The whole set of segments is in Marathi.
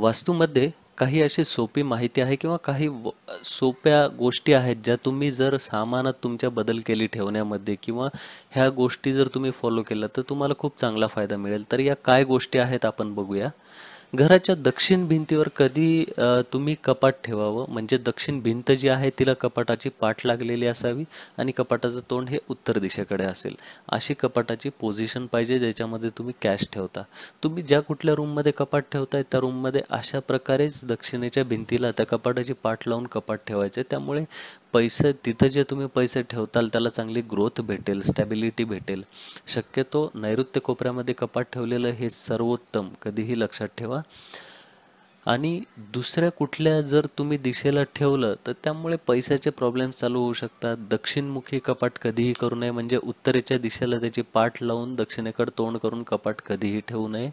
वास्तूमध्ये काही अशी सोपी माहिती आहे किंवा काही सोप्या गोष्टी आहेत ज्या तुम्ही जर सामानात तुमच्या बदल केली ठेवण्यामध्ये किंवा ह्या गोष्टी जर तुम्ही फॉलो केल्या तर तुम्हाला खूप चांगला फायदा मिळेल तर या काय गोष्टी आहेत आपण बघूया घराच्या दक्षिण भिंतीवर कधी तुम्ही कपाट ठेवावं म्हणजे दक्षिण भिंत जी आहे तिला कपाटाची पाठ लागलेली असावी आणि कपाटाचं तोंड हे उत्तर दिशेकडे असेल अशी कपाटाची पोझिशन पाहिजे ज्याच्यामध्ये तुम्ही कॅश ठेवता तुम्ही ज्या कुठल्या रूममध्ये कपाट ठेवताय त्या रूममध्ये अशा प्रकारेच दक्षिणेच्या भिंतीला त्या कपाटाची पाठ लावून कपाट ठेवायचे त्यामुळे पैसे तिथं जे तुम्ही पैसे ठेवताल त्याला चांगली ग्रोथ भेटेल स्टॅबिलिटी भेटेल शक्यतो नैऋत्य कोपऱ्यामध्ये कपाट ठेवलेलं हे सर्वोत्तम कधीही लक्षात ठेवा आणि दुसऱ्या कुठल्या जर तुम्ही दिशेला ठेवलं तर त्यामुळे पैशाचे प्रॉब्लेम चालू होऊ शकतात दक्षिणमुखी कपाट कधीही करू नये म्हणजे उत्तरेच्या दिशेला त्याची पाठ लावून दक्षिणेकडे तोंड करून कपाट कधीही ठेवू नये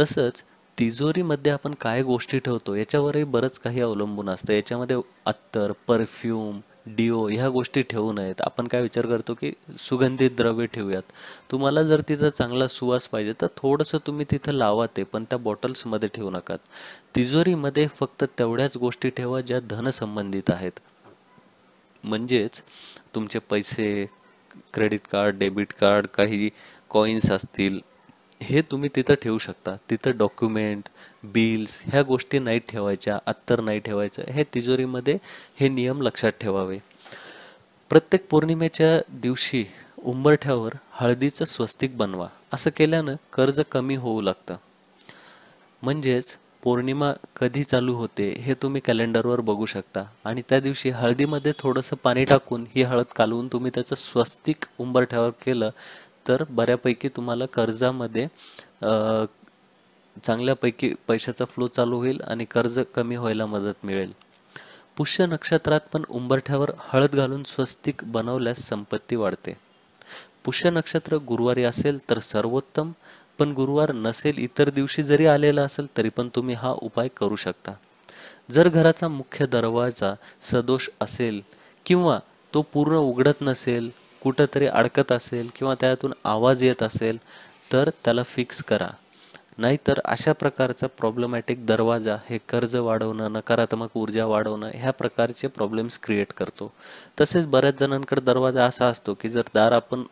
तसंच तिजोरीमध्ये आपण काय गोष्टी ठेवतो याच्यावरही बरंच काही अवलंबून असतं याच्यामध्ये अत्तर परफ्यूम डिओ ह्या गोष्टी ठेवू नयेत आपण काय विचार करतो की सुगंधित द्रव्य ठेवूयात तुम्हाला जर तिथं चांगला सुवास पाहिजे तर थोडंसं तुम्ही तिथं लावा ते पण त्या बॉटल्समध्ये ठेवू नका तिजोरीमध्ये फक्त तेवढ्याच गोष्टी ठेवा ज्या धनसंबंधित आहेत म्हणजेच तुमचे पैसे क्रेडिट कार्ड डेबिट कार्ड काही कॉइन्स असतील हे तुम्ही तिथं ठेवू शकता तिथं डॉक्युमेंट बिल्स ह्या गोष्टी नाही ठेवायच्या अत्तर नाही ठेवायचं हे तिजोरीमध्ये हे नियम लक्षात ठेवावे प्रत्येक पौर्णिमेच्या दिवशी उंबरठ्यावर हळदीचं स्वस्तिक बनवा असं केल्यानं कर्ज कमी होऊ लागतं म्हणजेच पौर्णिमा कधी चालू होते हे तुम्ही कॅलेंडरवर बघू शकता आणि त्या दिवशी हळदीमध्ये थोडंसं पाणी टाकून ही हळद कालवून तुम्ही त्याचं स्वस्तिक उंबरठ्यावर केलं तर बऱ्यापैकी तुम्हाला कर्जामध्ये चांगल्यापैकी पैशाचा फ्लो चालू होईल आणि कर्ज कमी व्हायला मदत मिळेल पुष्य नक्षत्रात पण उंबरठ्यावर हळद घालून स्वस्तिक बनवल्यास संपत्ती वाढते पुष्य नक्षत्र गुरुवारी असेल तर सर्वोत्तम पण गुरुवार नसेल इतर दिवशी जरी आलेला असेल तरी पण तुम्ही हा उपाय करू शकता जर घराचा मुख्य दरवाजा सदोष असेल किंवा तो पूर्ण उघडत नसेल कुठंतरी अडकत असेल किंवा त्यातून आवाज येत असेल तर त्याला फिक्स करा नाहीतर अशा प्रकारचा प्रॉब्लेमॅटिक दरवाजा हे कर्ज वाढवणं नकारात्मक ऊर्जा वाढवणं ह्या प्रकारचे प्रॉब्लेम्स क्रिएट करतो तसेच बऱ्याच जणांकडे दरवाजा असा असतो की जर दार आपण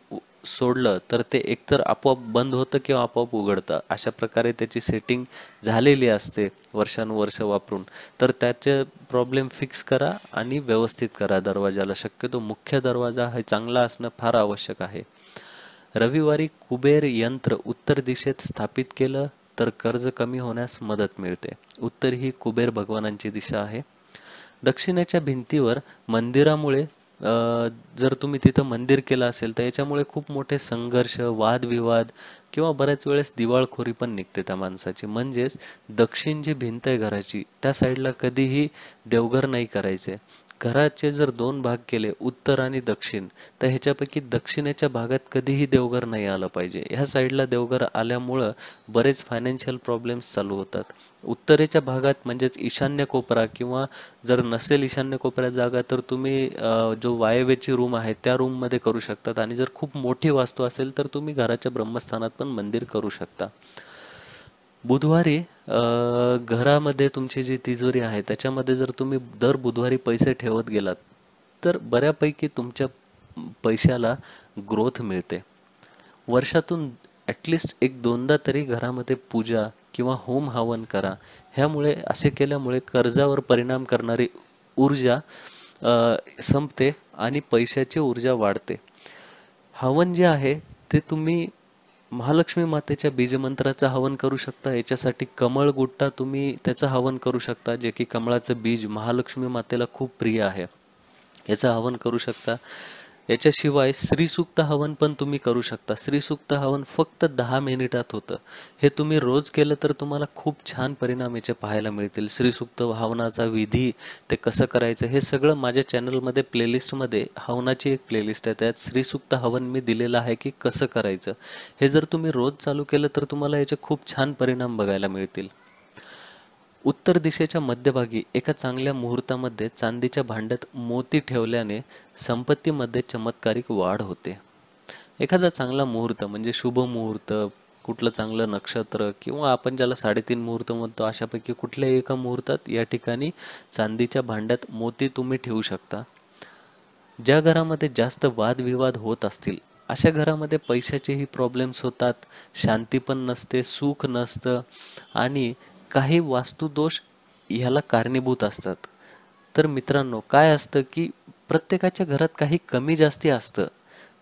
सोडलं तर ते एकतर आपोआप बंद होतं किंवा आपोआप उघडतं अशा प्रकारे त्याची सेटिंग झालेली असते वर्षानुवर्ष वापरून तर त्याचे प्रॉब्लेम फिक्स करा आणि व्यवस्थित करा दरवाजाला शक्यतो मुख्य दरवाजा हे चांगला असणं फार आवश्यक आहे रविवारी कुबेर यंत्र उत्तर दिशेत स्थापित केलं तर कर्ज कमी होण्यास मदत मिळते उत्तर ही कुबेर भगवानांची दिशा आहे दक्षिणेच्या भिंतीवर मंदिरामुळे जर तुम्ही तिथं मंदिर केलं असेल तर याच्यामुळे खूप मोठे संघर्ष वादविवाद किंवा बऱ्याच वेळेस दिवाळखोरी पण निघते त्या माणसाची म्हणजेच दक्षिण जी भिंत आहे घराची त्या साईडला कधीही देवघर नाही करायचे घराचे जर दोन भाग केले उत्तर आणि दक्षिण तर ह्याच्यापैकी दक्षिणेच्या भागात कधीही देवघर नाही आलं पाहिजे ह्या साईडला देवघर आल्यामुळं बरेच फायनान्शियल प्रॉब्लेम्स चालू होतात उत्तरेच्या भागात म्हणजेच ईशान्य कोपरा किंवा जर नसेल ईशान्य कोपऱ्यात जागा तर तुम्ही जो वायव्याची रूम आहे त्या रूममध्ये करू शकतात आणि जर खूप मोठी वास्तू असेल तर तुम्ही घराच्या ब्रह्मस्थानात पण मंदिर करू शकता बुधवारी घरामध्ये तुमची जी तिजोरी आहे त्याच्यामध्ये जर तुम्ही दर बुधवारी पैसे ठेवत गेलात तर बऱ्यापैकी तुमच्या पैशाला ग्रोथ मिळते वर्षातून ॲटलिस्ट एक दोनदा तरी घरामध्ये पूजा किंवा होम हवन करा ह्यामुळे असे केल्यामुळे कर्जावर परिणाम करणारी ऊर्जा संपते आणि पैशाची ऊर्जा वाढते हवन जे आहे ते तुम्ही महालक्ष्मी मातेच्या बीजमंत्राचं हवन करू शकता याच्यासाठी कमळ गुट्टा तुम्ही त्याचं हवन करू शकता जे की कमळाचं बीज महालक्ष्मी मातेला खूप प्रिय आहे याचं हवन करू शकता याच्याशिवाय श्रीसुक्त हवन पण तुम्ही करू शकता श्रीसुक्त हवन फक्त दहा मिनिटात होतं हे तुम्ही रोज केलं तर तुम्हाला खूप छान परिणाम याचे पाहायला मिळतील श्रीसुक्त हवनाचा विधी ते कसं करायचं हे सगळं माझ्या चॅनलमध्ये प्लेलिस्टमध्ये हवनाची एक प्लेलिस्ट आहे त्यात श्रीसुक्त हवन मी दिलेलं आहे की कसं करायचं हे जर तुम्ही रोज चालू केलं तर तुम्हाला याचे खूप छान परिणाम बघायला मिळतील उत्तर दिशेच्या मध्यभागी एका चांगल्या मुहूर्तामध्ये चांदीच्या भांड्यात मोती ठेवल्याने संपत्तीमध्ये चमत्कारिक वाढ होते एखादा चांगला मुहूर्त म्हणजे शुभ मुहूर्त कुठलं चांगलं नक्षत्र किंवा आपण ज्याला साडेतीन मुहूर्त म्हणतो अशापैकी कुठल्याही एका मुहूर्तात या ठिकाणी चांदीच्या भांड्यात मोती तुम्ही ठेवू शकता ज्या घरामध्ये जास्त वादविवाद होत असतील अशा घरामध्ये पैशाचेही प्रॉब्लेम्स होतात शांती पण नसते सुख नसतं आणि काही वास्तुदोष ह्याला कारणीभूत असतात तर मित्रांनो काय असतं की प्रत्येकाच्या घरात काही कमी जास्ती असतं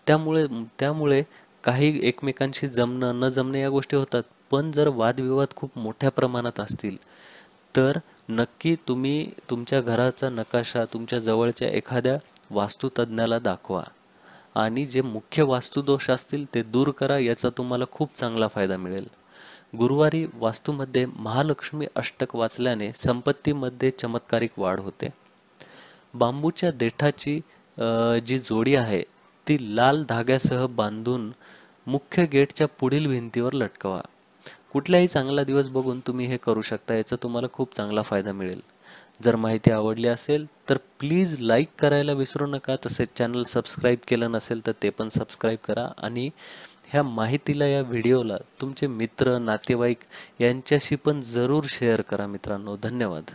त्यामुळे त्यामुळे काही एकमेकांशी जमणं न जमणं या गोष्टी होतात पण जर वादविवाद खूप मोठ्या प्रमाणात असतील तर नक्की तुम्ही तुमच्या घराचा नकाशा तुमच्या जवळच्या एखाद्या वास्तुतज्ञाला दाखवा आणि जे मुख्य वास्तुदोष असतील ते दूर करा याचा तुम्हाला खूप चांगला फायदा मिळेल गुरुवारी वास्तूमध्ये महालक्ष्मी अष्टक वाचल्याने संपत्तीमध्ये चमत्कारिक वाढ होते बांबूच्या देठाची जी जोडी आहे ती लाल धाग्यासह बांधून मुख्य गेटच्या पुढील भिंतीवर लटकवा कुठलाही चांगला दिवस बघून तुम्ही हे करू शकता याचा तुम्हाला खूप चांगला फायदा मिळेल जर माहिती आवडली असेल तर प्लीज लाईक करायला विसरू नका तसेच चॅनल सबस्क्राईब केलं नसेल तर ते पण सबस्क्राईब करा आणि ह्या माहितीला या व्हिडिओला तुमचे मित्र नातेवाईक यांच्याशी पण जरूर शेअर करा मित्रांनो धन्यवाद